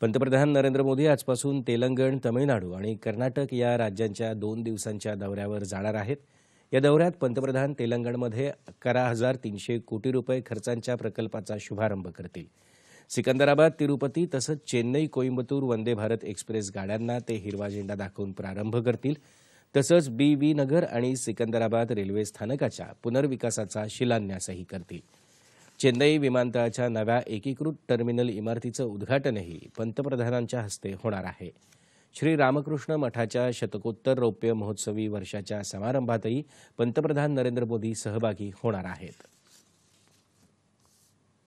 पंतप्रधान नरेंद्र मोदी आजपासून तेलंगण तमिळनाडू आणि कर्नाटक या राज्यांच्या दोन दिवसांच्या दौऱ्यावर जाणार आहेत या दौऱ्यात पंतप्रधान तेलंगणमध्ये अकरा हजार तीनशे कोटी रुपये खर्चांच्या प्रकल्पाचा शुभारंभ करतील सिकंदराबाद तिरुपती तसंच चेन्नई कोइंबतूर वंदे भारत एक्सप्रेस गाड्यांना ते हिरवा झेंडा दाखवून प्रारंभ करतील तसंच बी वी नगर आणि सिकंदराबाद रेल्वे स्थानकाच्या पुनर्विकासाचा शिलान्यासही करतील चेन्नई विमानतळाच्या नव्या एकीकृत टर्मिनल इमारतीचं उद्घाटनही पंतप्रधानांच्या हस्ते होणार आहे श्री रामकृष्ण मठाच्या शतकोत्तर रौप्य महोत्सवी वर्षाच्या समारंभातही पंतप्रधान नरेंद्र मोदी सहभागी होणार आहेत